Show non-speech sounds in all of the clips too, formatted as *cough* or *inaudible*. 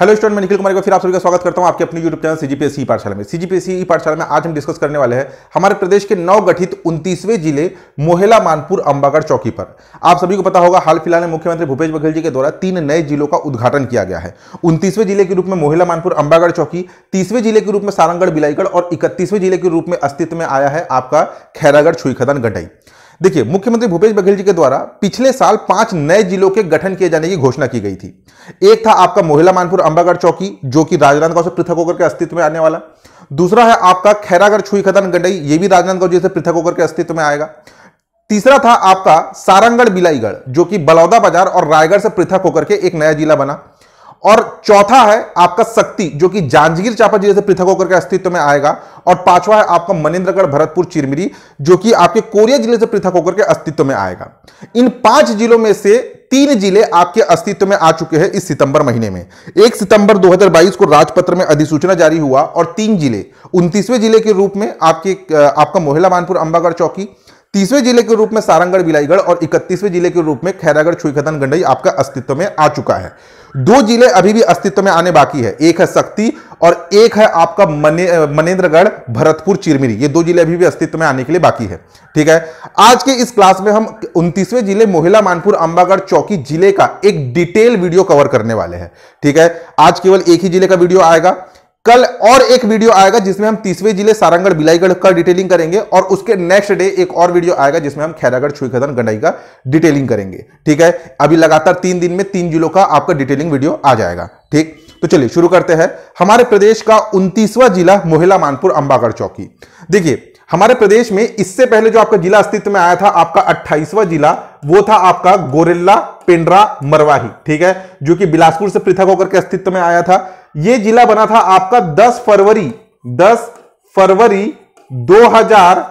hello student मैं निखिल कुमार को फिर आप सभी का स्वागत करता हूं आपके अपने यूट्यूब चैनल सीजीपीएससी पाठशाला में सीजीपीएससी पाठशाला में आज हम डिस्कस करने वाले हैं हमारे प्रदेश के नव गठित उनतीसवें जिले मोहेला मानपुर अंबागढ़ चौकी पर आप सभी को पता होगा हाल फिलहाल में मुख्यमंत्री भूपेश बघेल जी के द्वारा तीन नए जिलों का उद्घाटन किया गया है उनतीसवें जिले के रूप में मोहिला मानपुर अंबागढ़ चौकी तीसवें जिले के रूप में सारंगढ़ बिलाईगढ़ और इकतीसवें जिले के रूप में अस्तित्व में आया है आपका खैरागढ़ छुईखदन गडई देखिए मुख्यमंत्री भूपेश बघेल जी के द्वारा पिछले साल पांच नए जिलों के गठन किए जाने की घोषणा की गई थी एक था आपका मोहिला मानपुर अंबागढ़ चौकी जो कि राजनांदगांव से पृथक होकर के अस्तित्व में आने वाला दूसरा है आपका खैरागढ़ छुई खदान गंडई ये भी राजनांदगांव जिले से पृथक होकर के अस्तित्व में आएगा तीसरा था आपका सारंगढ़ बिलाईगढ़ जो कि बलौदा बाजार और रायगढ़ से पृथक होकर के एक नया जिला बना और चौथा है आपका शक्ति जो कि जांजगीर चांपा जिले से पृथक होकर के अस्तित्व में आएगा और पांचवा है आपका मनेन्द्रगढ़ भरतपुर चिरमिरी जो कि आपके कोरिया जिले से पृथक होकर के अस्तित्व में आएगा इन पांच जिलों में से तीन जिले आपके अस्तित्व में आ चुके हैं इस सितंबर महीने में एक सितंबर 2022 को राजपत्र में अधिसूचना जारी हुआ और तीन जिले उनतीसवें जिले के रूप में आपके आपका मोहिला मानपुर अंबागढ़ चौकी तीसवें जिले के रूप में सारंगढ़ बिलाईगढ़ और इकतीसवें जिले के रूप में खैरागढ़ छुईखतन गंडई आपका अस्तित्व में आ चुका है दो जिले अभी भी अस्तित्व में आने बाकी है एक है शक्ति और एक है आपका मनेन्द्रगढ़ भरतपुर चिरमिरी ये दो जिले अभी भी अस्तित्व में आने के लिए बाकी है ठीक है आज के इस क्लास में हम उनतीसवें जिले मोहिला मानपुर अंबागढ़ चौकी जिले का एक डिटेल वीडियो कवर करने वाले हैं ठीक है आज केवल एक ही जिले का वीडियो आएगा कल और एक वीडियो आएगा जिसमें हम तीसवें जिले सारंगढ़ बिलाईगढ़ का डिटेलिंग करेंगे और उसके नेक्स्ट डे एक और वीडियो आएगा जिसमें हम खैरागढ़ छुईखदन गंडाई का डिटेलिंग करेंगे ठीक है अभी लगातार तीन दिन में तीन जिलों का आपका डिटेलिंग वीडियो आ जाएगा ठीक तो चलिए शुरू करते हैं हमारे प्रदेश का उनतीसवां जिला मोहिला मानपुर अंबागढ़ चौकी देखिए हमारे प्रदेश में इससे पहले जो आपका जिला अस्तित्व में आया था आपका अट्ठाईसवां जिला वो था आपका गोरेला पेंड्रा मरवाही ठीक है जो कि बिलासपुर से पृथक होकर के अस्तित्व में आया था यह जिला बना था आपका 10 फरवरी 10 फरवरी 2000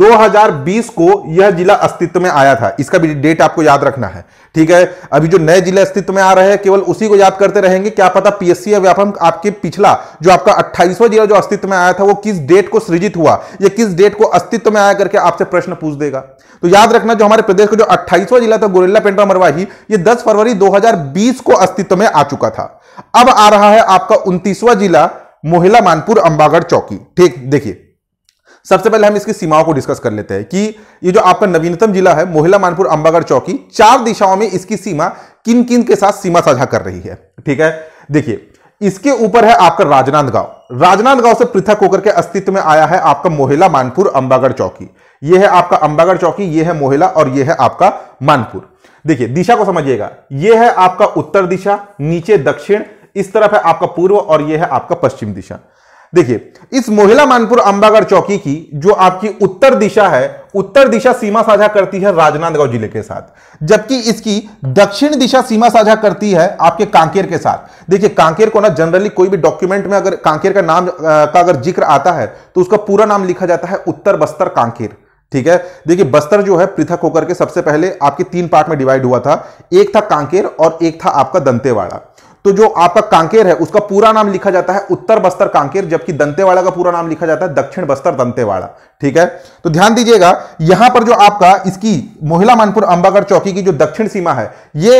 2020 को यह जिला अस्तित्व में आया था इसका भी डेट आपको याद रखना है ठीक है अभी जो नए जिले अस्तित्व में आ रहे हैं केवल उसी को याद करते रहेंगे क्या पता पीएससी या व्यापम आपके पिछला जो आपका अट्ठाईसवा जिला जो अस्तित्व में आया था वो किस डेट को सृजित हुआ या किस डेट को अस्तित्व में आया करके आपसे प्रश्न पूछ देगा तो याद रखना जो हमारे प्रदेश का जो अट्ठाईसवा जिला था गोरेला पेंड्रा मरवाही ये दस फरवरी दो को अस्तित्व में आ चुका था अब आ रहा है आपका उन्तीसवा जिला मोहिला मानपुर अंबागढ़ चौकी ठीक देखिए सबसे पहले हम इसकी सीमाओं को डिस्कस कर लेते हैं कि ये जो आपका नवीनतम जिला है मोहिला मानपुर अंबागढ़ चौकी चार दिशाओं में इसकी सीमा किन किन के साथ सीमा साझा कर रही है ठीक है देखिए इसके ऊपर है आपका राजनांदगांव राजनांदगांव से पृथक होकर के अस्तित्व में आया है आपका मोहिला मानपुर अंबागढ़ चौकी यह है आपका अंबागढ़ चौकी यह है मोहिला और यह है आपका मानपुर देखिए दिशा को समझिएगा यह है आपका उत्तर दिशा नीचे दक्षिण इस तरफ है आपका पूर्व और यह है आपका पश्चिम दिशा देखिए इस मोहिला मानपुर अंबागढ़ चौकी की जो आपकी उत्तर दिशा है उत्तर दिशा सीमा साझा करती है राजनांदगांव जिले के साथ जबकि इसकी दक्षिण दिशा सीमा साझा करती है आपके कांकेर के साथ देखिए कांकेर को ना जनरली कोई भी डॉक्यूमेंट में अगर कांकेर का नाम का अगर जिक्र आता है तो उसका पूरा नाम लिखा जाता है उत्तर बस्तर कांकेर ठीक है देखिए बस्तर जो है पृथक होकर के सबसे पहले आपके तीन पार्ट में डिवाइड हुआ था एक था कांकेर और एक था आपका दंतेवाड़ा तो जो आपका कांकेर है उसका पूरा नाम लिखा जाता है उत्तर बस्तर कांकेर जबकि दंतेवाड़ा का पूरा नाम लिखा जाता है दक्षिण बस्तर दंतेवाड़ा ठीक है तो ध्यान दीजिएगा यहां पर जो आपका इसकी मोहिला मानपुर अंबागढ़ चौकी की जो दक्षिण सीमा है ये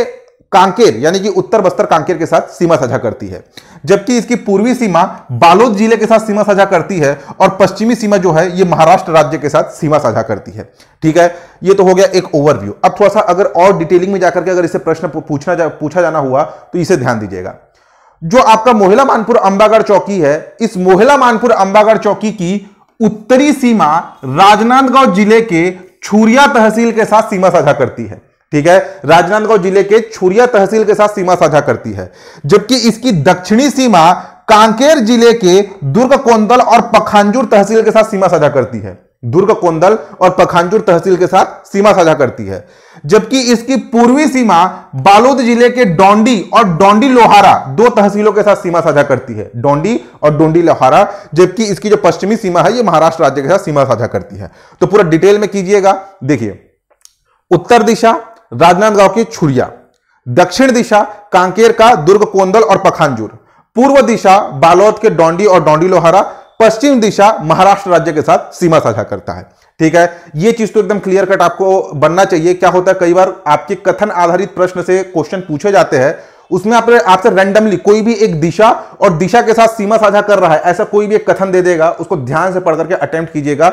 कांकेर यानी कि उत्तर बस्तर कांकेर के साथ सीमा साझा करती है जबकि इसकी पूर्वी सीमा बालोद जिले के साथ सीमा साझा करती है और पश्चिमी सीमा जो है ये महाराष्ट्र राज्य के साथ सीमा साझा करती है ठीक है ये तो हो गया एक ओवरव्यू अब थोड़ा सा अगर और डिटेलिंग में जाकर के अगर इसे प्रश्न पूछना जा, पूछा जाना हुआ तो इसे ध्यान दीजिएगा जो आपका मोहिला मानपुर अंबागढ़ चौकी है इस मोहिला मानपुर अंबागढ़ चौकी की उत्तरी सीमा राजनांदगांव जिले के छुरिया तहसील के साथ सीमा साझा करती है ठीक है राजनांदगांव जिले के छुरिया तहसील के साथ सीमा साझा करती है जबकि इसकी दक्षिणी सीमा कांकेर जिले के दुर्ग कोंदल और पखांजूर तहसील के साथ सीमा साझा करती है दुर्ग कोंदल और पखांजूर तहसील के साथ सीमा साझा करती है जबकि इसकी पूर्वी सीमा बालोद जिले के डोंडी और डोंडी लोहारा दो तहसीलों के साथ सीमा साझा करती है डोंडी और डोंडी लोहारा जबकि इसकी जो पश्चिमी सीमा है यह महाराष्ट्र राज्य के साथ सीमा साझा करती है तो पूरा डिटेल में कीजिएगा देखिए उत्तर दिशा राजनांदगांव की छुड़िया दक्षिण दिशा कांकेर का दुर्ग कोंदल और पखानजूर पूर्व दिशा बालोद के डोंडी और डोंडी लोहारा पश्चिम दिशा महाराष्ट्र राज्य के साथ सीमा साझा करता है ठीक है ये चीज तो एकदम क्लियर कट आपको बनना चाहिए क्या होता है कई बार आपके कथन आधारित प्रश्न से क्वेश्चन पूछे जाते हैं उसमें आप आपसे रैंडमली कोई भी एक दिशा और दिशा के साथ सीमा साझा कर रहा है ऐसा कोई भी एक कथन दे देगा उसको ध्यान से पढ़ करके अटेम्प्ट कीजिएगा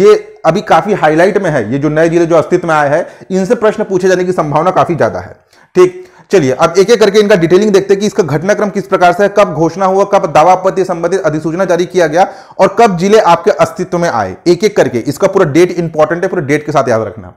ये अभी काफी हाईलाइट में है ये जो नए जिले जो अस्तित्व में आए हैं इनसे प्रश्न पूछे जाने की संभावना काफी ज्यादा है ठीक चलिए अब एक एक करके इनका डिटेलिंग देखते हैं कि इसका घटनाक्रम किस प्रकार से है कब घोषणा हुआ कब दावापत्ति संबंधित अधिसूचना जारी किया गया और कब जिले आपके अस्तित्व में आए एक एक करके इसका पूरा डेट इंपॉर्टेंट है पूरा डेट के साथ याद रखना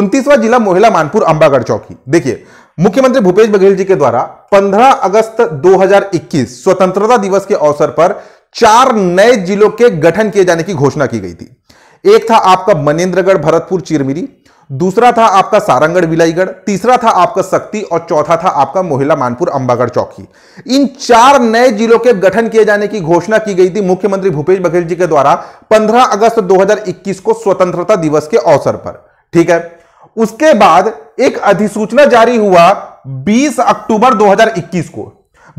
उनतीसवां जिला मोहिला मानपुर अंबागढ़ चौकी देखिए मुख्यमंत्री भूपेश बघेल जी के द्वारा 15 अगस्त 2021 स्वतंत्रता दिवस के अवसर पर चार नए जिलों के गठन किए जाने की घोषणा की गई थी एक था आपका मनेन्द्रगढ़ भरतपुर चिरमिरी दूसरा था आपका सारंगढ़ विलाईगढ़ तीसरा था आपका शक्ति और चौथा था आपका मोहिला मानपुर अंबागढ़ चौकी इन चार नए जिलों के गठन किए जाने की घोषणा की गई थी मुख्यमंत्री भूपेश बघेल जी के द्वारा 15 अगस्त 2021 को स्वतंत्रता दिवस के अवसर पर ठीक है उसके बाद एक अधिसूचना जारी हुआ 20 अक्टूबर 2021 को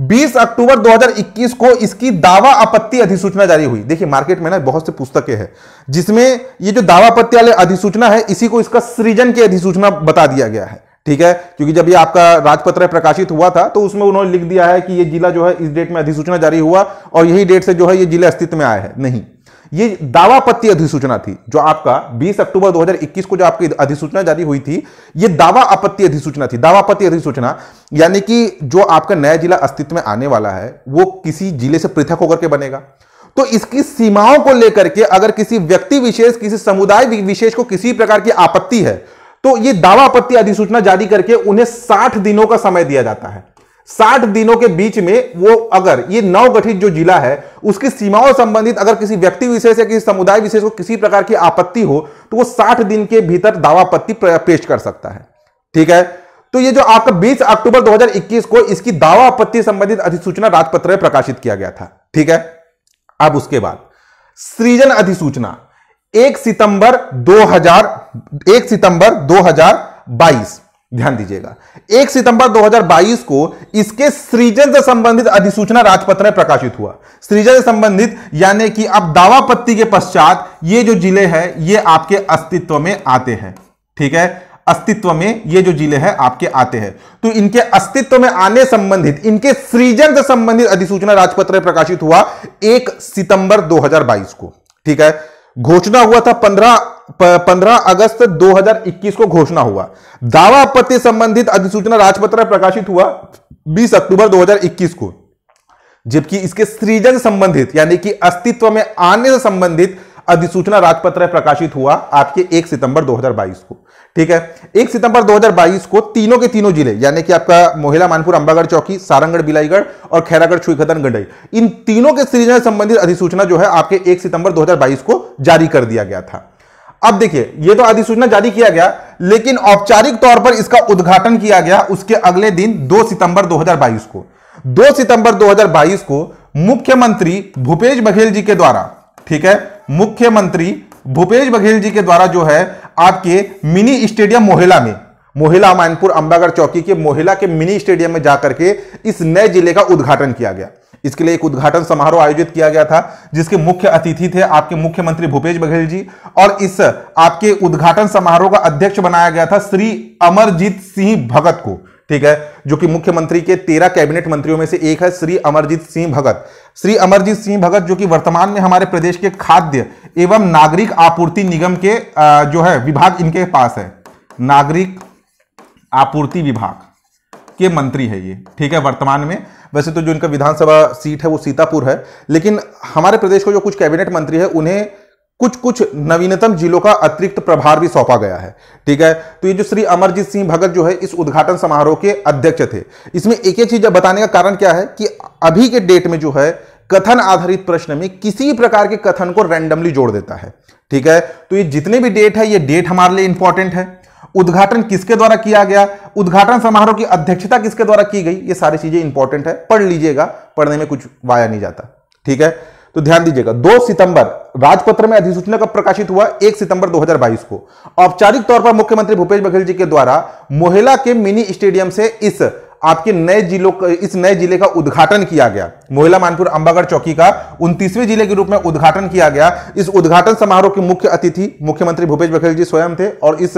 20 अक्टूबर 2021 को इसकी दावा आपत्ति अधिसूचना जारी हुई देखिए मार्केट में ना बहुत से पुस्तकें हैं जिसमें ये जो दावा आपत्ति वाले अधिसूचना है इसी को इसका सृजन की अधिसूचना बता दिया गया है ठीक है क्योंकि जब ये आपका राजपत्र प्रकाशित हुआ था तो उसमें उन्होंने लिख दिया है कि ये जिला जो है इस डेट में अधिसूचना जारी हुआ और यही डेट से जो है ये जिला अस्तित्व में आया है नहीं ये दावापत्ति अधिसूचना थी जो आपका 20 अक्टूबर 2021 को जो आपकी अधिसूचना जारी हुई थी ये दावा आपत्ति अधिसूचना थी दावापत्ति अधिसूचना यानी कि जो आपका नया जिला अस्तित्व में आने वाला है वो किसी जिले से पृथक होकर के बनेगा तो इसकी सीमाओं को लेकर के अगर किसी व्यक्ति विशेष किसी समुदाय विशेष को किसी प्रकार की आपत्ति है तो ये दावा आपत्ति अधिसूचना जारी करके उन्हें साठ दिनों का समय दिया जाता है साठ दिनों के बीच में वो अगर ये नवगठित जो जिला है उसकी सीमाओं संबंधित अगर किसी व्यक्ति विशेष या किसी समुदाय विशेष को किसी प्रकार की आपत्ति हो तो वो साठ दिन के भीतर दावापत्ति पेश कर सकता है ठीक है तो ये जो आपका 20 अक्टूबर 2021 को इसकी दावा आपत्ति संबंधित अधिसूचना राजपत्र में प्रकाशित किया गया था ठीक है अब उसके बाद सृजन अधिसूचना 1 सितंबर 2000 1 सितंबर 2022 ध्यान दीजिएगा 1 सितंबर 2022 को इसके सृजन से संबंधित अधिसूचना राजपत्र में प्रकाशित हुआ सृजन से संबंधित यानी कि अब दावापत्ति के पश्चात ये जो जिले हैं ये आपके अस्तित्व में आते हैं ठीक है अस्तित्व में ये जो जिले हैं आपके आते हैं तो इनके अस्तित्व में आने संबंधित इनके सृजन से संबंधित अधिसूचना राजपत्र प्रकाशित हुआ एक सितंबर दो को ठीक है घोषणा हुआ था पंद्रह पंद्रह अगस्त 2021 को घोषणा हुआ दावा आपत्ति संबंधित अधिसूचना राजपत्र प्रकाशित हुआ 20 अक्टूबर 2021 को जबकि इसके सृजन संबंधित यानी कि अस्तित्व में आने से संबंधित अधिसूचना राजपत्र प्रकाशित हुआ आपके एक सितंबर 2022 को ठीक है एक सितंबर 2022 को तीनों के तीनों जिले यानी कि आपका मोहिला मानपुर अंबागढ़ चौकी सारंगढ़ बिलाईगढ़ और खैरागढ़ छुईखदन गंडई इन तीनों के सृजन संबंधित अधिसूचना जो है आपके एक सितंबर 2022 को जारी कर दिया गया था अब देखिए ये तो अधिसूचना जारी किया गया लेकिन औपचारिक तौर पर इसका उद्घाटन किया गया उसके अगले दिन 2 सितंबर 2022 को 2 सितंबर 2022 को मुख्यमंत्री भूपेश बघेल जी के द्वारा ठीक है मुख्यमंत्री भूपेश बघेल जी के द्वारा जो है आपके मिनी स्टेडियम मोहिला में मोहिला मैनपुर अंबागढ़ चौकी के मोहिला के मिनी स्टेडियम में जाकर के इस नए जिले का उद्घाटन किया गया इसके लिए एक उद्घाटन समारोह आयोजित किया गया था जिसके मुख्य अतिथि थे आपके मुख्यमंत्री भूपेश बघेल जी और इस आपके उद्घाटन समारोह का अध्यक्ष बनाया गया था श्री अमरजीत सिंह भगत को ठीक है जो कि मुख्यमंत्री के तेरह कैबिनेट मंत्रियों में से एक है श्री अमरजीत सिंह भगत श्री अमरजीत सिंह भगत जो कि वर्तमान में हमारे प्रदेश के खाद्य एवं नागरिक आपूर्ति निगम के जो है विभाग इनके पास है नागरिक आपूर्ति विभाग के मंत्री है ये ठीक है वर्तमान में वैसे तो जो इनका विधानसभा सीट है वो सीतापुर है लेकिन हमारे प्रदेश को जो कुछ कैबिनेट मंत्री है उन्हें कुछ कुछ नवीनतम जिलों का अतिरिक्त प्रभार भी सौंपा गया है ठीक है तो ये जो श्री अमरजीत सिंह भगत जो है इस उद्घाटन समारोह के अध्यक्ष थे इसमें एक एक चीज बताने का कारण क्या है कि अभी के डेट में जो है कथन आधारित प्रश्न में किसी प्रकार के कथन को रैंडमली जोड़ देता है ठीक है तो ये जितने भी डेट है ये डेट हमारे लिए इंपॉर्टेंट है उद्घाटन किसके द्वारा किया गया उद्घाटन समारोह की अध्यक्षता किसके द्वारा की गई ये सारी चीजें इंपॉर्टेंट है पढ़ लीजिएगा पढ़ने में कुछ वाया नहीं जाता ठीक है तो ध्यान दीजिएगा 2 सितंबर राजपत्र में अधिसूचना कब प्रकाशित हुआ 1 सितंबर 2022 को औपचारिक तौर पर मुख्यमंत्री भूपेश बघेल जी के द्वारा मोहिला के मिनी स्टेडियम से इस आपके नए जिलों इस नए जिले का उद्घाटन किया गया मोहिला मानपुर अंबागढ़ चौकी का उनतीसवें जिले के रूप में उद्घाटन किया गया इस उद्घाटन समारोह के मुख्य अतिथि मुख्यमंत्री भूपेश बघेल जी स्वयं थे और इस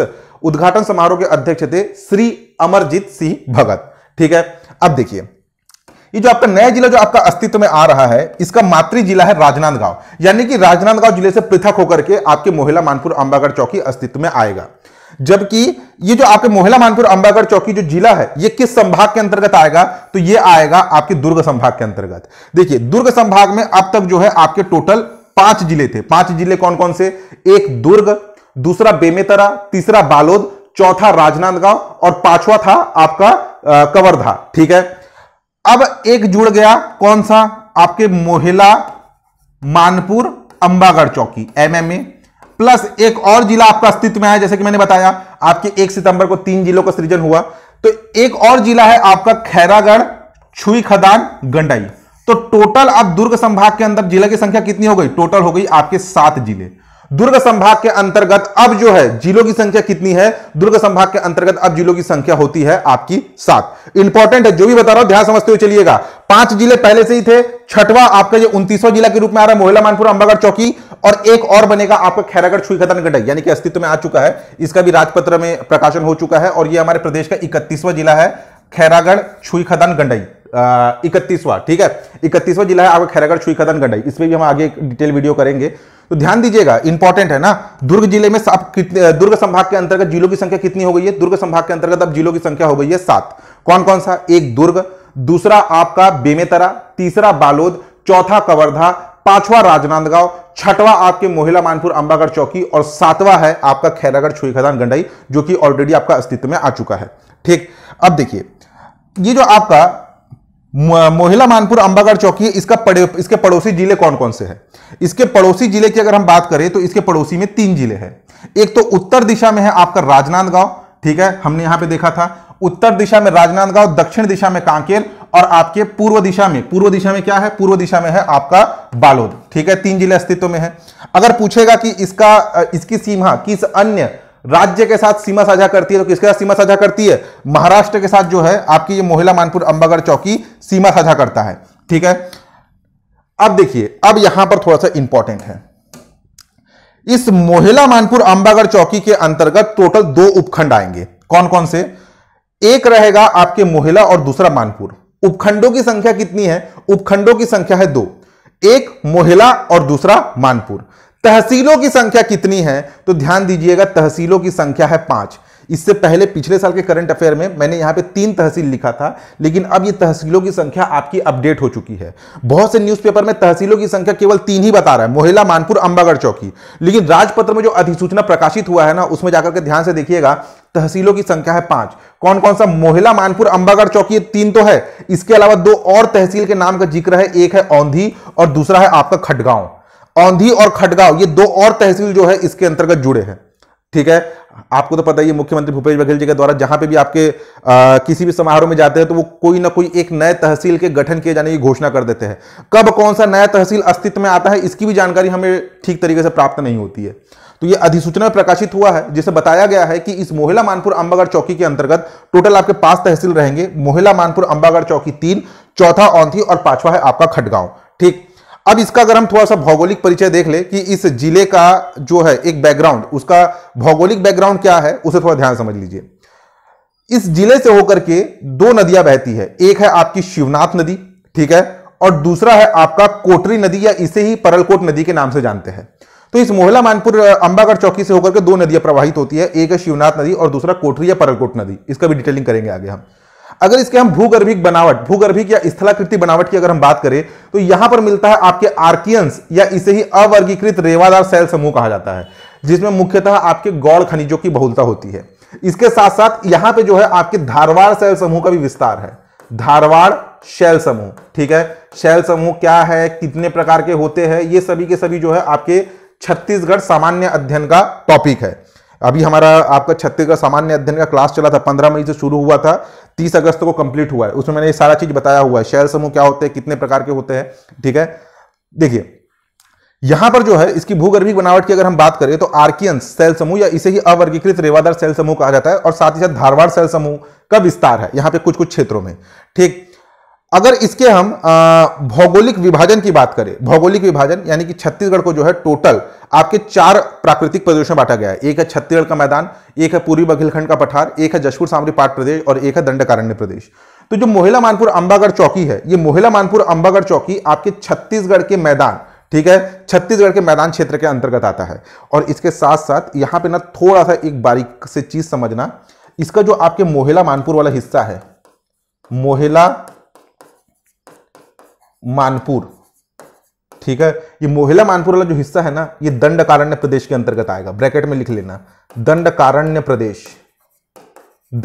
उद्घाटन समारोह के अध्यक्ष थे श्री अमरजीत सिंह भगत ठीक है अब देखिए ये जो आपका नया जिला जो आपका अस्तित्व में आ रहा है इसका मातृ जिला है राजनांदगांव यानी कि राजनांदगांव जिले से पृथक होकर के आपके मोहिला मानपुर अंबागढ़ चौकी अस्तित्व में आएगा जबकि ये जो आपके मोहिला मानपुर अंबागढ़ चौकी जो जिला है ये किस संभाग के अंतर्गत आएगा तो ये आएगा आपके दुर्ग संभाग के अंतर्गत देखिए दुर्ग संभाग में अब तक जो है आपके टोटल पांच जिले थे पांच जिले कौन कौन से एक दुर्ग दूसरा बेमेतरा तीसरा बालोद चौथा राजनांदगांव और पांचवा था आपका कवर्धा ठीक है अब एक जुड़ गया कौन सा आपके मोहिला मानपुर अंबागढ़ चौकी एमएमए प्लस एक और जिला आपका अस्तित्व में आया जैसे कि मैंने बताया आपके एक सितंबर को तीन जिलों का सृजन हुआ तो एक और जिला है आपका खैरागढ़ छुई खदान गंडाई तो टोटल अब दुर्ग संभाग के अंदर जिला की संख्या कितनी हो गई टोटल हो गई आपके सात जिले दुर्ग संभाग के अंतर्गत अब जो है जिलों की संख्या कितनी है दुर्ग संभाग के अंतर्गत अब जिलों की संख्या होती है आपकी सात इंपॉर्टेंट है जो भी बता रहा हूं ध्यान समझते हुए चलिएगा पांच जिले पहले से ही थे छठवा आपका ये उन्तीसवा जिला के रूप में आ रहा है मोहला मानपुर अंबागढ़ चौकी और एक और बनेगा आपका खैरागढ़ छुई खतन गंडक यानी कि अस्तित्व में आ चुका है इसका भी राजपत्र में प्रकाशन हो चुका है और ये हमारे प्रदेश का इकतीसवां जिला है खैरागढ़ छुई खदान गंडई इकतीसवा ठीक है इकतीसवा जिला है आपका खैरागढ़ छुई खदन गंडाई इसमें भी हम आगे डिटेल वीडियो करेंगे तो ध्यान दीजिएगा इंपॉर्टेंट है ना दुर्ग जिले में दुर्ग संभाग के अंतर्गत जिलों की संख्या कितनी हो गई है दुर्ग संभाग के अंतर्गत अब जिलों की संख्या हो गई है सात कौन कौन सा एक दुर्ग दूसरा आपका बेमेतरा तीसरा बालोद चौथा कवर्धा पांचवा राजनांदगांव छठवा आपके मोहिला मानपुर अंबागढ़ चौकी और सातवा है आपका खैरागढ़ छुई खदान गंडई जो कि ऑलरेडी आपका अस्तित्व में आ चुका है ठीक अब देखिए ये जो आपका मोहिला मानपुर अंबागढ़ चौकी है इसका पड़े इसके पड़ोसी जिले कौन कौन से हैं इसके पड़ोसी जिले की अगर हम बात करें तो इसके पड़ोसी में तीन जिले हैं एक तो उत्तर दिशा में है आपका राजनांदगांव ठीक है हमने यहां पे देखा था उत्तर दिशा में राजनांदगांव दक्षिण दिशा में कांकेर और आपके पूर्व दिशा में पूर्व दिशा में क्या है पूर्व दिशा में है आपका बालोद ठीक है तीन जिले अस्तित्व में है अगर पूछेगा कि इसका इसकी सीमा किस अन्य राज्य के साथ सीमा साझा करती है तो किसके साथ सीमा साझा करती है महाराष्ट्र के साथ जो है आपकी ये मोहिला मानपुर अंबागढ़ चौकी सीमा साझा करता है ठीक है अब देखिए अब यहां पर थोड़ा सा इंपॉर्टेंट है इस मोहिला मानपुर अंबागढ़ चौकी के अंतर्गत टोटल दो उपखंड आएंगे कौन कौन से एक रहेगा आपके मोहिला और दूसरा मानपुर उपखंडों की संख्या कितनी है उपखंडों की संख्या है दो एक मोहिला और दूसरा मानपुर तहसीलों की संख्या कितनी है तो ध्यान दीजिएगा तहसीलों की संख्या है पांच इससे पहले पिछले साल के करंट अफेयर में मैंने यहां पे तीन तहसील लिखा था लेकिन अब ये तहसीलों की संख्या आपकी अपडेट हो चुकी है बहुत से न्यूज़पेपर में तहसीलों की संख्या केवल तीन ही बता रहा है मोहिला मानपुर अंबागढ़ चौकी लेकिन राजपत्र में जो अधिसूचना प्रकाशित हुआ है ना उसमें जाकर के ध्यान से देखिएगा तहसीलों की संख्या है पांच कौन कौन सा मोहिला मानपुर अंबागढ़ चौकी तीन तो है इसके अलावा दो और तहसील के नाम का जिक्र है एक है औंधी और दूसरा है आपका खटगांव औंधी और खटगांव ये दो और तहसील जो है इसके अंतर्गत जुड़े हैं ठीक है आपको तो पता ही मुख्यमंत्री भूपेश बघेल जी के द्वारा जहां पे भी आपके आ, किसी भी समारोह में जाते हैं तो वो कोई ना कोई एक नए तहसील के गठन किए जाने की घोषणा कर देते हैं कब कौन सा नया तहसील अस्तित्व में आता है इसकी भी जानकारी हमें ठीक तरीके से प्राप्त नहीं होती है तो ये अधिसूचना प्रकाशित हुआ है जिसे बताया गया है कि इस मोहिला मानपुर अंबागढ़ चौकी के अंतर्गत टोटल आपके पांच तहसील रहेंगे मोहिला मानपुर अंबागढ़ चौकी तीन चौथा औंधी और पांचवा है आपका खटगांव ठीक अब इसका अगर हम थोड़ा सा भौगोलिक परिचय देख ले कि इस जिले का जो है एक बैकग्राउंड उसका भौगोलिक बैकग्राउंड क्या है उसे थोड़ा ध्यान समझ लीजिए इस जिले से होकर के दो नदियां बहती है एक है आपकी शिवनाथ नदी ठीक है और दूसरा है आपका कोटरी नदी या इसे ही परलकोट नदी के नाम से जानते हैं तो इस मोहला मानपुर अंबागढ़ चौकी से होकर के दो नदियां प्रवाहित होती है एक है शिवनाथ नदी और दूसरा कोटरी या परलकोट नदी इसका भी डिटेलिंग करेंगे आगे हम अगर इसके हम भूगर्भिक बनावट भूगर्भिक या स्थलाकृति बनावट की अगर हम बात करें तो यहां पर मिलता है आपके आर्कियंस या इसे ही अवर्गीकृत रेवादार सेल समूह कहा जाता है जिसमें मुख्यतः आपके गौड़ खनिजों की बहुलता होती है इसके साथ साथ यहां पे जो है आपके धारवाड़ शैल समूह का भी विस्तार है धारवाड़ शैल समूह ठीक है शैल समूह क्या है कितने प्रकार के होते हैं ये सभी के सभी जो है आपके छत्तीसगढ़ सामान्य अध्ययन का टॉपिक है अभी हमारा आपका छत्तीसगढ़ सामान्य अध्ययन का क्लास चला था पंद्रह मई से शुरू हुआ था तीस अगस्त को कंप्लीट हुआ है उसमें मैंने ये सारा चीज बताया हुआ है शहर समूह क्या होते हैं कितने प्रकार के होते हैं ठीक है देखिए यहां पर जो है इसकी भूगर्भिक बनावट की अगर हम बात करें तो आर्कियन सेल समूह या इसे ही अवर्गीकृत रेवादार सेल समूह कहा जाता है और साथ ही साथ धारवाड़ सेल समूह का विस्तार है यहां पे कुछ कुछ क्षेत्रों में ठीक अगर इसके हम भौगोलिक विभाजन की बात करें भौगोलिक विभाजन यानी कि छत्तीसगढ़ को जो है टोटल आपके चार प्राकृतिक प्रदेश में बांटा गया है एक है छत्तीसगढ़ का मैदान एक है पूर्वी बघेलखंड का पठार एक है जशपुर सामरी पाट प्रदेश और एक है दंडकारण्य प्रदेश तो जो मोहिला मानपुर अंबागढ़ चौकी है ये मोहिला मानपुर अंबागढ़ चौकी आपके छत्तीसगढ़ के मैदान ठीक है छत्तीसगढ़ के मैदान क्षेत्र के अंतर्गत आता है और इसके साथ साथ यहां पे ना थोड़ा सा एक बारीक से चीज समझना इसका जो आपके मोहिला मानपुर वाला हिस्सा है मोहिला मानपुर ठीक है ये मोहिला मानपुर वाला जो हिस्सा है ना ये दंड कारण्य प्रदेश के अंतर्गत आएगा ब्रैकेट में लिख लेना दंड कारण्य प्रदेश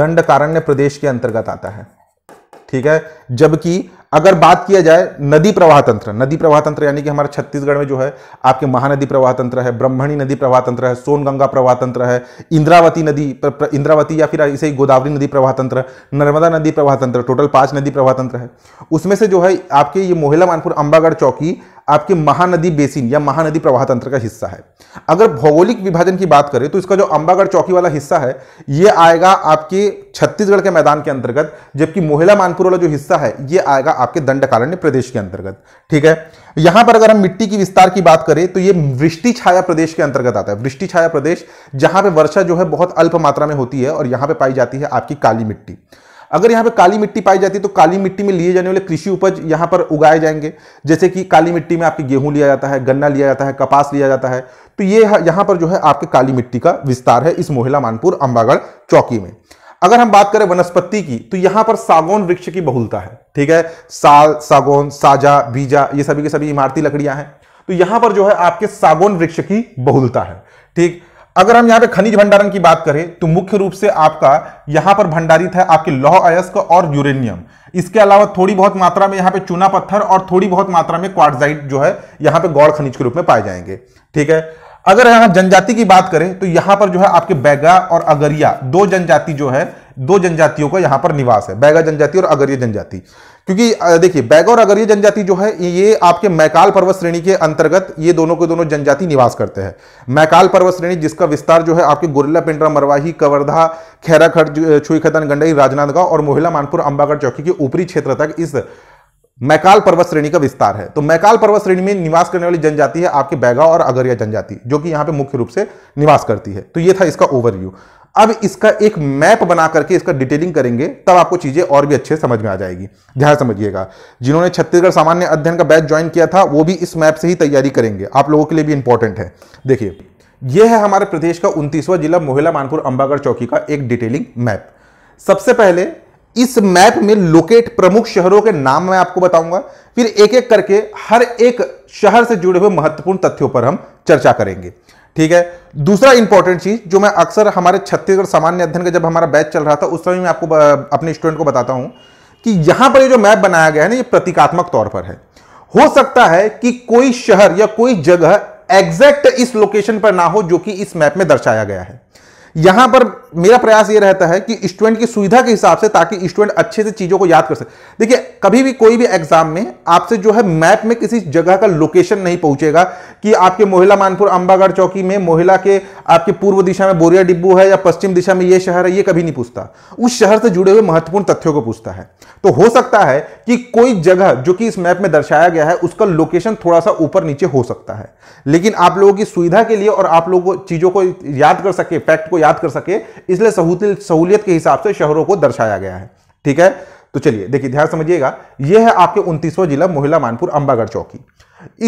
दंड कारण्य प्रदेश के अंतर्गत आता है ठीक है जबकि अगर बात किया जाए नदी प्रवाह तंत्र नदी प्रवाह तंत्र यानी कि हमारे छत्तीसगढ़ में जो है आपके महानदी प्रवाह तंत्र है ब्रह्मणी नदी प्रवाह तंत्र है सोनगंगा प्रवाह तंत्र है इंद्रावती नदी इंद्रावती या फिर इसे गोदावरी नदी प्रवाह तंत्र नर्मदा नदी प्रवाह तंत्र टोटल पांच नदी प्रवाह तंत्र है उसमें से जो है आपके ये मोहिला मानपुर अंबागढ़ चौकी आपके महानदी बेसिन या महानदी प्रवाह तंत्र का हिस्सा है अगर भौगोलिक विभाजन की बात करें तो इसका जो अंबागढ़ चौकी वाला हिस्सा है ये आएगा आपके छत्तीसगढ़ के मैदान के अंतर्गत जबकि मोहिला मानपुर वाला जो हिस्सा है ये आएगा आपके दंडकारण्य प्रदेश के अंतर्गत ठीक है यहां पर अगर हम मिट्टी की विस्तार की बात करें तो ये वृष्टि छाया प्रदेश के अंतर्गत आता है वृष्टि छाया प्रदेश जहां पर वर्षा जो है बहुत अल्प मात्रा में होती है और यहां पर पाई जाती है आपकी काली मिट्टी अगर यहाँ पे काली मिट्टी पाई जाती है तो काली मिट्टी में लिए जाने वाले कृषि उपज यहाँ पर उगाए जाएंगे जैसे कि काली मिट्टी में आपके गेहूं लिया जाता है गन्ना लिया जाता है कपास लिया जाता है तो ये यहाँ पर जो है आपके काली मिट्टी का विस्तार है इस मोहिला मानपुर अम्बागढ़ चौकी में अगर हम बात करें वनस्पति की तो यहाँ पर सागौन वृक्ष की बहुलता है ठीक है साल सागौन साजा बीजा ये सभी के सभी इमारती लकड़ियां हैं तो यहाँ पर जो है आपके सागौन वृक्ष की बहुलता है ठीक अगर हम यहां पे खनिज भंडारण की बात करें तो मुख्य रूप से आपका यहां पर भंडारित है आपके लौह अयस्क और यूरेनियम इसके अलावा थोड़ी बहुत मात्रा में यहां पे चूना पत्थर और थोड़ी बहुत मात्रा में क्वार्टजाइट जो है यहां पे गौड़ खनिज के रूप में पाए जाएंगे ठीक है अगर यहां जनजाति की बात करें तो यहां पर जो है आपके बैगा और अगरिया दो जनजाति जो है दो जनजातियों का यहां पर निवास है बैगा जनजाति और अगरिय जनजाति क्योंकि देखिए बैगा और अगरिय जनजाति जो है ये आपके मैकाल पर्वत श्रेणी के अंतर्गत ये दोनों के दोनों जनजाति निवास करते हैं मैकाल पर्वत श्रेणी जिसका विस्तार जो है आपके गोरिल्ला पिंडरा मरवाही कवर्धा खैराखड़ खतन गंडई राजनांदगांव और मोहिला मानपुर अंबागढ़ चौकी के ऊपरी क्षेत्र तक इस मैकाल पर्वत श्रेणी का विस्तार है तो मैकाल पर्वत श्रेणी में निवास करने वाली जनजाति है आपके बैगा और अगरिया जनजाति जो कि यहां पे मुख्य रूप से निवास करती है तो ये था इसका ओवरव्यू अब इसका एक मैप बना करके इसका डिटेलिंग करेंगे तब आपको चीजें और भी अच्छे समझ में आ जाएगी ध्यान समझिएगा जिन्होंने छत्तीसगढ़ सामान्य अध्ययन का बैच ज्वाइन किया था वो भी इस मैप से ही तैयारी करेंगे आप लोगों के लिए भी इंपॉर्टेंट है देखिए यह है हमारे प्रदेश का उन्तीसवा जिला मोहिला मानपुर अंबागढ़ चौकी का एक डिटेलिंग मैप सबसे पहले इस मैप में लोकेट प्रमुख शहरों के नाम मैं आपको बताऊंगा फिर एक एक करके हर एक शहर से जुड़े हुए महत्वपूर्ण तथ्यों पर हम चर्चा करेंगे ठीक है दूसरा इंपॉर्टेंट चीज जो मैं अक्सर हमारे छत्तीसगढ़ सामान्य अध्ययन का जब हमारा बैच चल रहा था उस समय मैं आपको अपने स्टूडेंट को बताता हूं कि यहां पर ये जो मैप बनाया गया है ना ये प्रतीकात्मक तौर पर है हो सकता है कि कोई शहर या कोई जगह एग्जैक्ट इस लोकेशन पर ना हो जो कि इस मैप में दर्शाया गया है यहां पर मेरा प्रयास ये रहता है कि स्टूडेंट की सुविधा के हिसाब से ताकि स्टूडेंट अच्छे से चीजों को याद कर सके देखिए कभी भी कोई भी एग्जाम में आपसे जो है मैप में किसी जगह का लोकेशन नहीं पहुंचेगा कि आपके मोहिला मानपुर अंबागढ़ चौकी में मोहिला के आपके पूर्व दिशा में बोरिया डिब्बू है या पश्चिम दिशा में यह शहर है यह कभी नहीं पूछता उस शहर से जुड़े हुए महत्वपूर्ण तथ्यों को पूछता है तो हो सकता है कि कोई जगह जो कि इस मैप में दर्शाया गया है उसका लोकेशन थोड़ा सा ऊपर नीचे हो सकता है लेकिन आप लोगों की सुविधा के लिए और आप लोगों को चीजों को याद कर सके फैक्ट को याद कर सके इसलिए सहूलियत के हिसाब से शहरों को दर्शाया गया है ठीक है तो चलिए देखिए ध्यान समझिएगा यह है आपके उनतीसवां जिला मोहिला मानपुर अंबागढ़ चौकी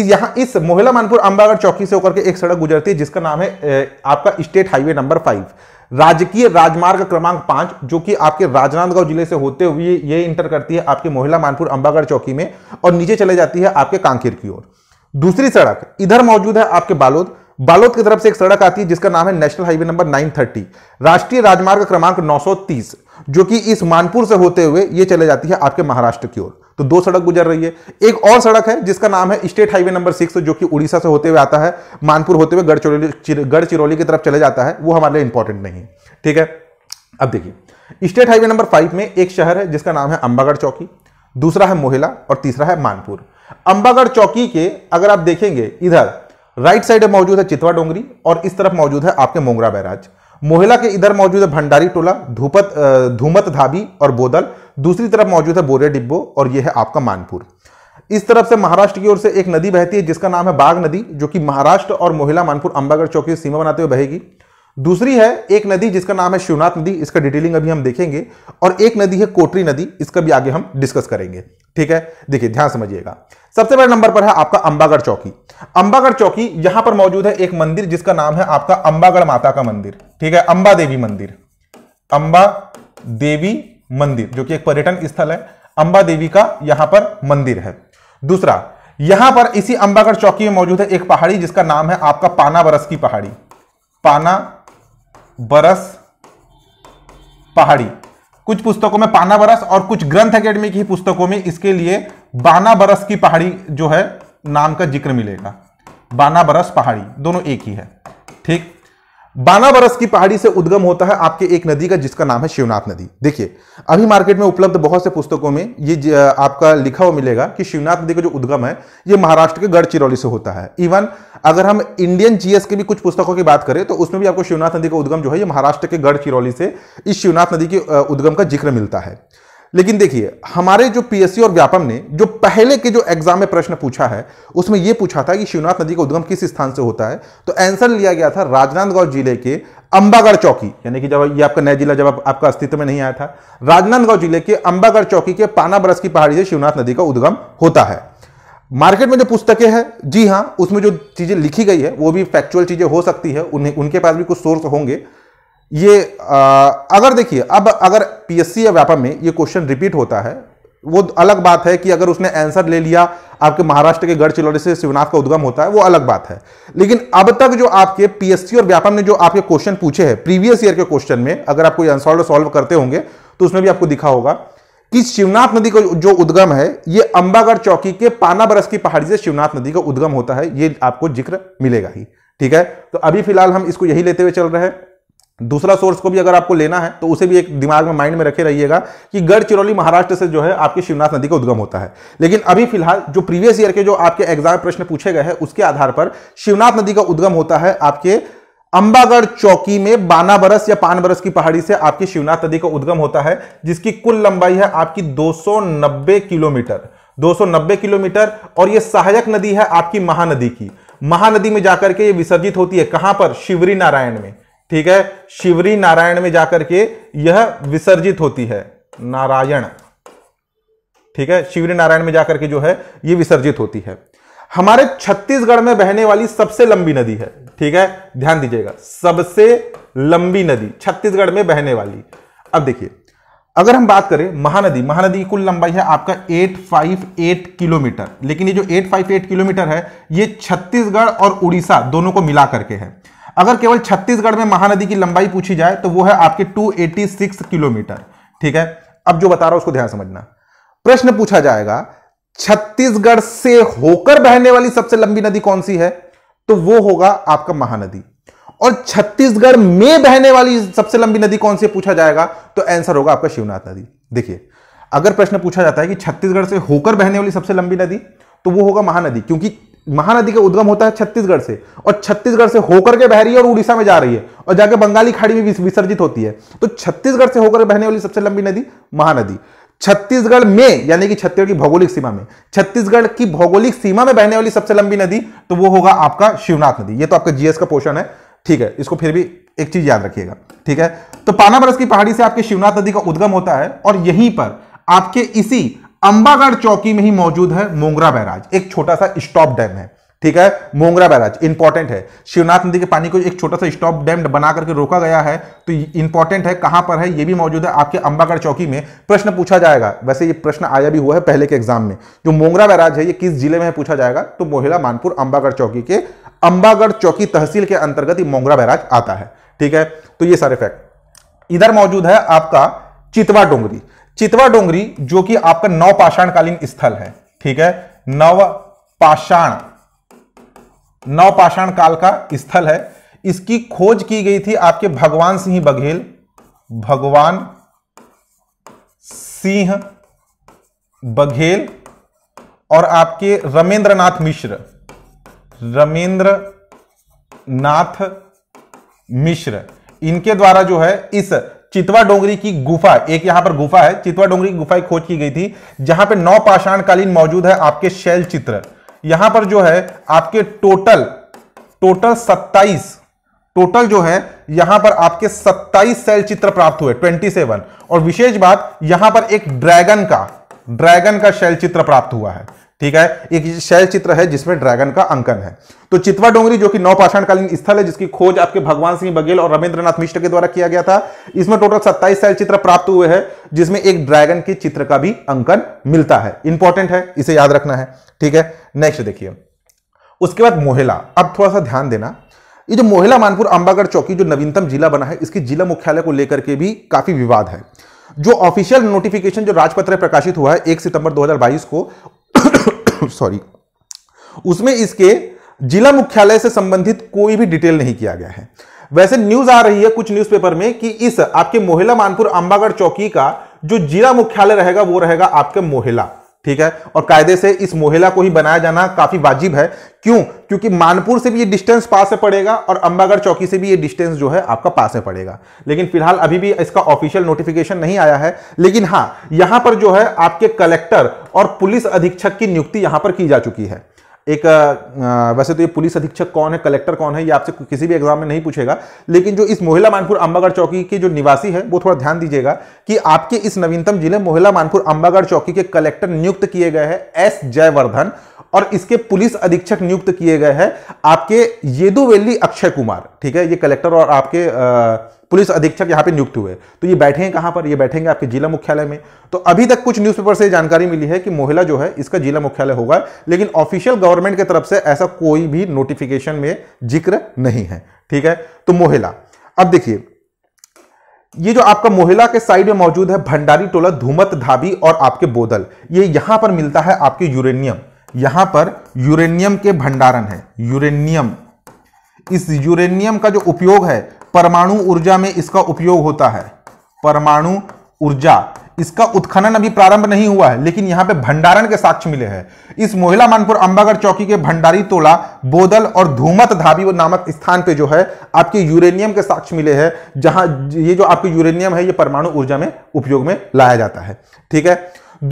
यहां इस मोहिला मानपुर अंबागढ़ चौकी से होकर के एक सड़क गुजरती है जिसका नाम है आपका स्टेट हाईवे नंबर फाइव राजकीय राजमार्ग क्रमांक पांच जो कि आपके राजनांदगांव जिले से होते हुए ये इंटर करती है आपके मोहिला मानपुर अंबागढ़ चौकी में और नीचे चले जाती है आपके कांकेर की ओर दूसरी सड़क इधर मौजूद है आपके बालोद बालोद की तरफ से एक सड़क आती है जिसका नाम है नेशनल हाईवे नंबर 930 राष्ट्रीय राजमार्ग क्रमांक 930 जो कि इस मानपुर से होते हुए ये चले जाती है आपके महाराष्ट्र की ओर तो दो सड़क गुजर रही है एक और सड़क है जिसका नाम है स्टेट हाईवे नंबर सिक्स जो कि उड़ीसा से होते हुए आता है मानपुर होते हुए गढ़चिरौली गढ़चिरौली की तरफ चले जाता है वो हमारे लिए इंपॉर्टेंट नहीं है ठीक है अब देखिए स्टेट हाईवे नंबर फाइव में एक शहर है जिसका नाम है अंबागढ़ चौकी दूसरा है मोहिला और तीसरा है मानपुर अंबागढ़ चौकी के अगर आप देखेंगे इधर राइट साइड में मौजूद है चितवा डोंगरी और इस तरफ मौजूद है आपके मोंगरा बैराज मोहिला के इधर मौजूद है भंडारी टोला धूपत धूमत धाबी और बोदल दूसरी तरफ मौजूद है बोरे डिब्बो और यह है आपका मानपुर इस तरफ से महाराष्ट्र की ओर से एक नदी बहती है जिसका नाम है बाघ नदी जो कि महाराष्ट्र और मोहिला मानपुर अंबागढ़ चौकी सीमा बनाते हुए बहेगी दूसरी है एक नदी जिसका नाम है शिवनाथ नदी इसका डिटेलिंग अभी हम देखेंगे और एक नदी है कोटरी नदी इसका भी आगे हम डिस्कस करेंगे ठीक है देखिए ध्यान समझिएगा सबसे पहले नंबर पर है आपका अंबागढ़ चौकी अंबागढ़ चौकी यहां पर मौजूद है एक मंदिर जिसका नाम है आपका अंबागढ़ माता का मंदिर ठीक है अंबा देवी मंदिर अंबा देवी मंदिर जो कि एक पर्यटन स्थल है अंबा देवी का यहां पर मंदिर है दूसरा यहां पर इसी अंबागढ़ चौकी में मौजूद है एक पहाड़ी जिसका नाम है आपका पाना बरस की पहाड़ी पाना बरस पहाड़ी कुछ पुस्तकों में पाना बरस और कुछ ग्रंथ अकेडमी की पुस्तकों में इसके लिए बाना बरस की पहाड़ी जो है नाम का जिक्र मिलेगा बाना बरस पहाड़ी दोनों एक ही है ठीक बाना बरस की पहाड़ी से उद्गम होता है आपके एक नदी का जिसका नाम है शिवनाथ नदी देखिए अभी मार्केट में उपलब्ध बहुत से पुस्तकों में ये आपका लिखा हुआ मिलेगा कि शिवनाथ नदी का जो उद्गम है ये महाराष्ट्र के गढ़चिरौली से होता है इवन अगर हम इंडियन जीएस के भी कुछ पुस्तकों की बात करें तो उसमें भी आपको शिवनाथ नदी का उद्गम जो है ये महाराष्ट्र के गढ़चिरौली से इस शिवनाथ नदी के उद्गम का जिक्र मिलता है लेकिन देखिए हमारे जो पीएससी और व्यापम ने जो पहले के जो एग्जाम में प्रश्न पूछा है उसमें यह पूछा था कि शिवनाथ नदी का उद्गम किस स्थान से होता है तो आंसर लिया गया था राजनांदगांव जिले के अंबागढ़ चौकी यानी कि जब ये आपका नया जिला जब आप, आपका अस्तित्व में नहीं आया था राजनांदगांव जिले के अंबागढ़ चौकी के पाना बरस की पहाड़ी से शिवनाथ नदी का उद्गम होता है मार्केट में जो पुस्तकें हैं जी हाँ उसमें जो चीज़ें लिखी गई है वो भी फैक्चुअल चीज़ें हो सकती है उन्हें उनके पास भी कुछ सोर्स होंगे ये आ, अगर देखिए अब अगर पीएससी या व्यापार में ये क्वेश्चन रिपीट होता है वो अलग बात है कि अगर उसने आंसर ले लिया आपके महाराष्ट्र के गढ़चिलौली से शिवनाथ का उद्गम होता है वो अलग बात है लेकिन अब तक जो आपके पीएससी और व्यापम ने जो आपके क्वेश्चन पूछे हैं प्रीवियस ईयर के क्वेश्चन में अगर आप कोई अनसॉल्व सॉल्व करते होंगे तो उसमें भी आपको दिखा होगा कि शिवनाथ नदी का जो उद्गम है ये अंबागढ़ चौकी के पाना बरस की पहाड़ी से शिवनाथ नदी का उद्गम होता है ये आपको जिक्र मिलेगा ही ठीक है तो अभी फिलहाल हम इसको यही लेते हुए चल रहे हैं दूसरा सोर्स को भी अगर आपको लेना है तो उसे भी एक दिमाग में माइंड में रखे रहिएगा कि गढ़चिरौली महाराष्ट्र से जो है आपके शिवनाथ नदी का उद्गम होता है लेकिन अभी फिलहाल जो प्रीवियस ईयर के जो आपके एग्जाम प्रश्न पूछे गए हैं उसके आधार पर शिवनाथ नदी का उद्गम होता है आपके अंबागढ़ चौकी में बाना बरस या पान बरस की पहाड़ी से आपकी शिवनाथ नदी का उद्गम होता है जिसकी कुल लंबाई है आपकी 290 किलोमीटर 290 किलोमीटर और यह सहायक नदी है आपकी महानदी की महानदी में जाकर के यह विसर्जित होती है कहां पर शिवरी नारायण में ठीक है शिवरी नारायण में जाकर के यह विसर्जित होती है नारायण ठीक है शिवरी नारायण में जाकर के जो है यह विसर्जित होती है हमारे छत्तीसगढ़ में बहने वाली सबसे लंबी नदी है ठीक है ध्यान दीजिएगा सबसे लंबी नदी छत्तीसगढ़ में बहने वाली अब देखिए अगर हम बात करें महानदी महानदी की कुल लंबाई है आपका 858 किलोमीटर लेकिन ये जो 858 किलोमीटर है ये छत्तीसगढ़ और उड़ीसा दोनों को मिला करके है अगर केवल छत्तीसगढ़ में महानदी की लंबाई पूछी जाए तो वो है आपके 286 किलोमीटर ठीक है अब जो बता रहा हूं उसको ध्यान समझना प्रश्न पूछा जाएगा छत्तीसगढ़ से होकर बहने वाली सबसे लंबी नदी कौन सी है तो वो होगा आपका महानदी और छत्तीसगढ़ में बहने वाली सबसे लंबी नदी कौन सी पूछा जाएगा तो आंसर होगा आपका शिवनाथ नदी देखिए अगर प्रश्न पूछा जाता है कि छत्तीसगढ़ से होकर बहने वाली सबसे लंबी नदी तो वो होगा महानदी क्योंकि महानदी का उद्गम होता है छत्तीसगढ़ से और छत्तीसगढ़ से होकर के बह रही है और उड़ीसा में जा रही है और जाके बंगाली खाड़ी में विसर्जित होती है तो छत्तीसगढ़ से होकर बहने वाली सबसे लंबी नदी महानदी छत्तीसगढ़ में यानी कि छत्तीसगढ़ की भौगोलिक सीमा में छत्तीसगढ़ की भौगोलिक सीमा में बहने वाली सबसे लंबी नदी तो वो होगा आपका शिवनाथ नदी ये तो आपका जीएस का पोर्शन है ठीक है इसको फिर भी एक चीज याद रखिएगा ठीक है तो पानाबरस की पहाड़ी से आपके शिवनाथ नदी का उद्गम होता है और यहीं पर आपके इसी अंबागढ़ चौकी में ही मौजूद है मोंगरा बैराज एक छोटा सा स्टॉप डैम है ठीक है मोंगरा बैराज इंपॉर्टेंट है शिवनाथ नदी के पानी को एक छोटा सा स्टॉप डैम बना करके रोका गया है तो इंपॉर्टेंट है कहां पर है ये भी मौजूद है आपके अंबागढ़ चौकी में प्रश्न पूछा जाएगा वैसे ये प्रश्न आया भी हुआ है पहले के एग्जाम में जो मोंगरा बैराज है ये किस जिले में पूछा जाएगा तो मोहिला मानपुर अंबागढ़ चौकी के अंबागढ़ चौकी तहसील के अंतर्गत ये मोंगरा बैराज आता है ठीक है तो ये सारे फैक्ट इधर मौजूद है आपका चितवा डोंगरी चितवा डोंगरी जो कि आपका नवपाषाण कालीन स्थल है ठीक है नव पाषाण नवपाषाण काल का स्थल है इसकी खोज की गई थी आपके भगवान सिंह बघेल भगवान सिंह बघेल और आपके रमेंद्रनाथ मिश्र रमेंद्र नाथ मिश्र इनके द्वारा जो है इस चितवा डोंगरी की गुफा एक यहां पर गुफा है चितवा डोंगरी की गुफा की खोज की गई थी जहां पे नौ मौजूद है आपके शैल चित्र यहां पर जो है आपके टोटल टोटल 27 टोटल जो है यहां पर आपके 27 सेल चित्र प्राप्त हुए 27 और विशेष बात यहां पर एक ड्रैगन का ड्रैगन का शैल चित्र प्राप्त हुआ है ठीक है एक शैल चित्र है जिसमें ड्रैगन का अंकन है तो चितवा डोंगरी जो कि नौ नौपाषाणकालीन स्थल है जिसकी खोज आपके भगवान सिंह बघेल और रविंद्रनाथ मिश्र के द्वारा किया गया था इसमें टोटल 27 शैल चित्र प्राप्त हुए हैं जिसमें एक ड्रैगन के चित्र का भी अंकन मिलता है इंपॉर्टेंट है इसे याद रखना है ठीक है नेक्स्ट देखिए उसके बाद मोहिला अब थोड़ा सा ध्यान देना ये जो मोहिला मानपुर अंबागढ़ चौकी जो नवीनतम जिला बना है इसके जिला मुख्यालय को लेकर के भी काफी विवाद है जो ऑफिशियल नोटिफिकेशन जो राजपत्र प्रकाशित हुआ है एक सितंबर 2022 को सॉरी *coughs* उसमें इसके जिला मुख्यालय से संबंधित कोई भी डिटेल नहीं किया गया है वैसे न्यूज आ रही है कुछ न्यूज़पेपर में कि इस आपके मोहिला मानपुर अंबागढ़ चौकी का जो जिला मुख्यालय रहेगा वो रहेगा आपके मोहिला ठीक है और कायदे से इस मोहिला को ही बनाया जाना काफी वाजिब है क्यों क्योंकि मानपुर से भी ये डिस्टेंस पास से पड़ेगा और अंबागढ़ चौकी से भी ये डिस्टेंस जो है आपका पास से पड़ेगा लेकिन फिलहाल अभी भी इसका ऑफिशियल नोटिफिकेशन नहीं आया है लेकिन हाँ यहां पर जो है आपके कलेक्टर और पुलिस अधीक्षक की नियुक्ति यहां पर की जा चुकी है एक वैसे तो ये पुलिस अधीक्षक कौन है कलेक्टर कौन है ये आपसे किसी भी एग्जाम में नहीं पूछेगा लेकिन जो इस मोहिला मानपुर अंबागढ़ चौकी के जो निवासी है वो थोड़ा ध्यान दीजिएगा कि आपके इस नवीनतम जिले मोहिला मानपुर अंबागढ़ चौकी के कलेक्टर नियुक्त किए गए हैं एस जयवर्धन और इसके पुलिस अधीक्षक नियुक्त किए गए हैं आपके येदुवेली अक्षय कुमार ठीक है ये कलेक्टर और आपके आ, पुलिस अधीक्षक यहाँ पे नियुक्त हुए तो ये बैठे हैं कहाँ पर ये बैठेंगे आपके जिला मुख्यालय में तो अभी तक कुछ न्यूज़पेपर से जानकारी मिली है कि मोहिला जो है इसका जिला मुख्यालय होगा लेकिन ऑफिशियल गवर्नमेंट की तरफ से ऐसा कोई भी नोटिफिकेशन में जिक्र नहीं है ठीक है तो मोहिला अब देखिए ये जो आपका मोहिला के साइड में मौजूद है भंडारी टोला धूमत धाबी और आपके बोदल ये यहां पर मिलता है आपके यूरेनियम यहां पर यूरेनियम के भंडारण है यूरेनियम इस यूरेनियम का जो उपयोग है परमाणु ऊर्जा में इसका उपयोग होता है परमाणु ऊर्जा इसका उत्खनन अभी प्रारंभ नहीं हुआ है लेकिन यहां पे भंडारण के साक्ष्य मिले हैं इस मोहिला मानपुर अंबागढ़ चौकी के भंडारी तोला बोदल और धूमत धाबी नामक स्थान पे जो है आपके यूरेनियम के साक्ष्य मिले हैं जहां ये जो आपके यूरेनियम है ये परमाणु ऊर्जा में उपयोग में लाया जाता है ठीक है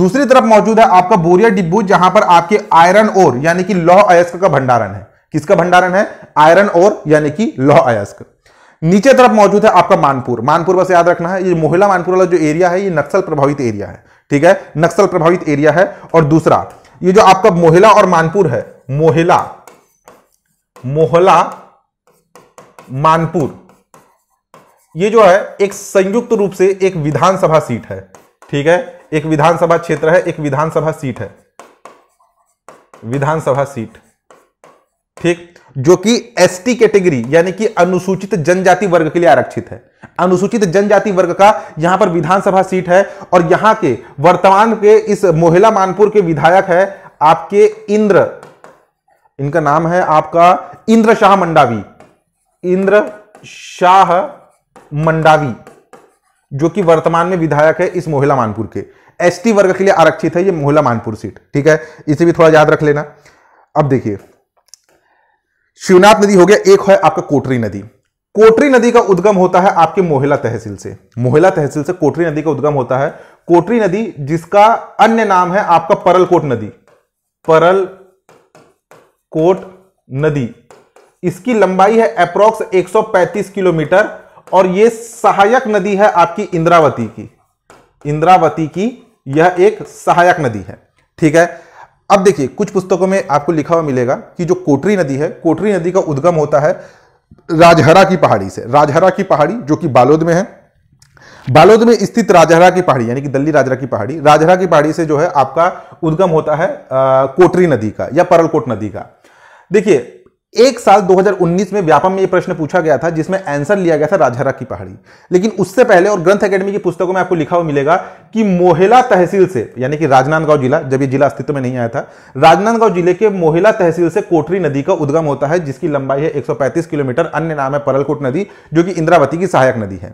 दूसरी तरफ मौजूद है आपका बोरिया डिब्बू जहां पर आपके आयरन और यानी कि लौह अयस्क का भंडारण है किसका भंडारण है आयरन और यानी कि लौह अयस्क नीचे तरफ मौजूद है आपका मानपुर मानपुर बस याद रखना है ये मोहिला मानपुर वाला जो एरिया है ये नक्सल प्रभावित एरिया है ठीक है नक्सल प्रभावित एरिया है और दूसरा ये जो आपका मोहिला और मानपुर है मोहिला मोहला मानपुर ये जो है एक संयुक्त रूप से एक विधानसभा सीट है ठीक है एक विधानसभा क्षेत्र है एक विधानसभा सीट है विधानसभा सीट ठीक जो कि एसटी कैटेगरी यानी कि अनुसूचित जनजाति वर्ग के लिए आरक्षित है अनुसूचित जनजाति वर्ग का यहां पर विधानसभा सीट है और यहां के वर्तमान के इस मोहिला मानपुर के विधायक है आपके इंद्र इनका नाम है आपका इंद्र शाह मंडावी इंद्र शाह मंडावी जो कि वर्तमान में विधायक है इस मोहिला मानपुर के एसटी वर्ग के लिए आरक्षित है ये मोहिला मानपुर सीट ठीक है इसे भी थोड़ा याद रख लेना अब देखिए शिवनाथ नदी हो गया एक है आपका कोटरी नदी कोटरी नदी का उद्गम होता है आपके मोहिला तहसील से मोहिला तहसील से कोटरी नदी का उद्गम होता है कोटरी नदी जिसका अन्य नाम है आपका परलकोट नदी परल कोट नदी इसकी लंबाई है अप्रोक्स 135 किलोमीटर और यह सहायक नदी है आपकी इंद्रावती की इंद्रावती की यह एक सहायक नदी है ठीक है अब देखिए कुछ पुस्तकों में आपको लिखा हुआ मिलेगा कि जो कोटरी नदी है कोटरी नदी का उद्गम होता है राजहरा की पहाड़ी से राजहरा की पहाड़ी जो कि बालोद में है बालोद में स्थित राजहरा की पहाड़ी यानी कि दिल्ली राजहरा की पहाड़ी राजहरा की पहाड़ी से जो है आपका उद्गम होता है आ, कोटरी नदी का या परलकोट नदी का देखिए एक साल 2019 में व्यापम में ये प्रश्न पूछा गया था जिसमें आंसर लिया गया था राजहरा की पहाड़ी लेकिन उससे पहले और ग्रंथ एकेडमी की पुस्तकों में आपको लिखा हुआ मिलेगा कि मोहिला तहसील से यानी कि राजनांदगांव जिला जब ये जिला अस्तित्व में नहीं आया था राजनांदगांव जिले के मोहिला तहसील से कोटरी नदी का उद्गम होता है जिसकी लंबाई है एक किलोमीटर अन्य नाम है परलकोट नदी जो कि इंद्रावती की सहायक नदी है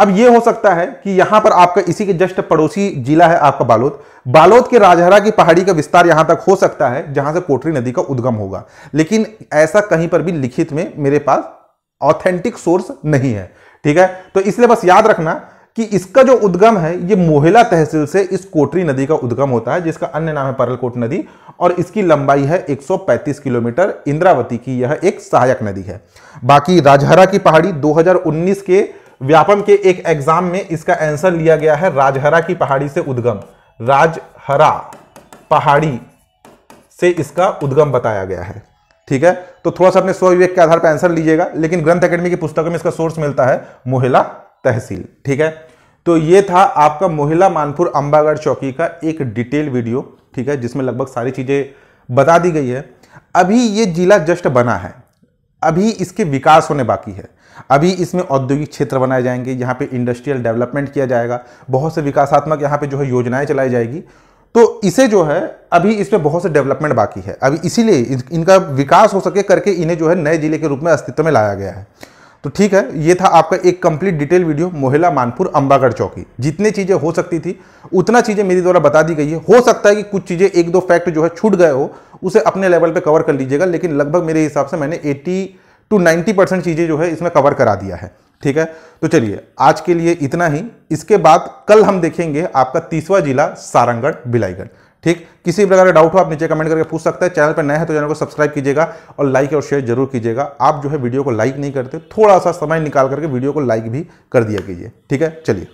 अब यह हो सकता है कि यहां पर आपका इसी के जस्ट पड़ोसी जिला है आपका बालोद बालोद के राजहरा की पहाड़ी का विस्तार यहां तक हो सकता है जहां से कोटरी नदी का उद्गम होगा लेकिन ऐसा कहीं पर भी लिखित में मेरे पास ऑथेंटिक सोर्स नहीं है ठीक है तो इसलिए बस याद रखना कि इसका जो उद्गम है ये मोहिला तहसील से इस कोटरी नदी का उद्गम होता है जिसका अन्य नाम है परलकोट नदी और इसकी लंबाई है 135 किलोमीटर इंद्रावती की यह एक सहायक नदी है बाकी राजहरा की पहाड़ी 2019 के व्यापम के एक एग्जाम में इसका आंसर लिया गया है राजहरा की पहाड़ी से उद्गम राजहरा पहाड़ी से इसका उद्गम बताया गया है ठीक है तो थोड़ा सा अपने स्वविवेक के आधार पर आंसर लीजिएगा लेकिन ग्रंथ अकेडमी की पुस्तकों में इसका सोर्स मिलता है मोहिला तहसील ठीक है तो ये था आपका मोहिला मानपुर अंबागढ़ चौकी का एक डिटेल वीडियो ठीक है जिसमें लगभग सारी चीज़ें बता दी गई है अभी ये जिला जस्ट बना है अभी इसके विकास होने बाकी है अभी इसमें औद्योगिक क्षेत्र बनाए जाएंगे यहाँ पे इंडस्ट्रियल डेवलपमेंट किया जाएगा बहुत से विकासात्मक यहाँ पे जो है योजनाएं चलाई जाएगी तो इसे जो है अभी इसमें बहुत से डेवलपमेंट बाकी है अभी इसीलिए इनका विकास हो सके करके इन्हें जो है नए जिले के रूप में अस्तित्व में लाया गया है तो ठीक है ये था आपका एक complete detail video Mohla Manpur Ambagarh Chowki जितने चीज़ें हो सकती थी उतना चीज़ें मेरे द्वारा बता दी गई है हो सकता है कि कुछ चीज़ें एक दो फैक्ट जो है छूट गए हो उसे अपने लेवल पे कवर कर लीजिएगा लेकिन लगभग मेरे हिसाब से मैंने टू 90 परसेंट चीज़ें जो है इसमें कवर करा दिया है ठीक है तो चलिए आज के लिए इतना ही इसके बाद कल हम देखेंगे आपका तीसवा जिला सारंगढ़ बिलाईगढ़ ठीक किसी प्रकार का डाउट हो आप नीचे कमेंट करके पूछ सकते हैं चैनल पर नए हैं तो चैनल को सब्सक्राइब कीजिएगा और लाइक और शेयर जरूर कीजिएगा आप जो है वीडियो को लाइक नहीं करते थोड़ा सा समय निकाल करके वीडियो को लाइक भी कर दिया कीजिए ठीक है चलिए